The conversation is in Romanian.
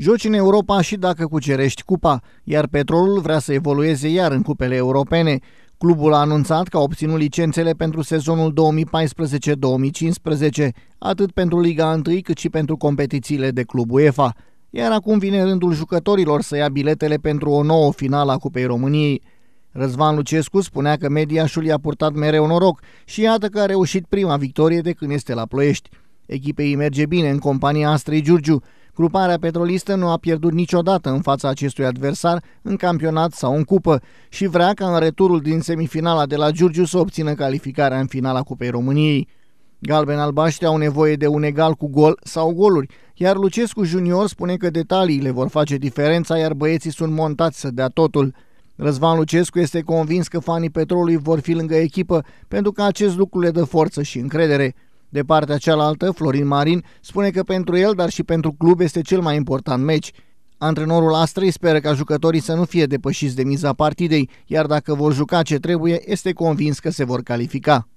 Joci în Europa și dacă cucerești cupa, iar Petrolul vrea să evolueze iar în cupele europene. Clubul a anunțat că a obținut licențele pentru sezonul 2014-2015, atât pentru Liga 1 cât și pentru competițiile de club UEFA. Iar acum vine rândul jucătorilor să ia biletele pentru o nouă finală a Cupei României. Răzvan Lucescu spunea că mediașul i-a purtat mereu noroc și iată că a reușit prima victorie de când este la Ploiești. Echipei merge bine în compania Astrei Giurgiu, Gruparea petrolistă nu a pierdut niciodată în fața acestui adversar în campionat sau în cupă și vrea ca în returul din semifinala de la Giurgiu să obțină calificarea în finala Cupei României. Galben-albaștri au nevoie de un egal cu gol sau goluri, iar Lucescu Junior spune că detaliile vor face diferența, iar băieții sunt montați să dea totul. Răzvan Lucescu este convins că fanii petrolului vor fi lângă echipă, pentru că acest lucru le dă forță și încredere. De partea cealaltă, Florin Marin spune că pentru el, dar și pentru club, este cel mai important meci. Antrenorul Astrei speră ca jucătorii să nu fie depășiți de miza partidei, iar dacă vor juca ce trebuie, este convins că se vor califica.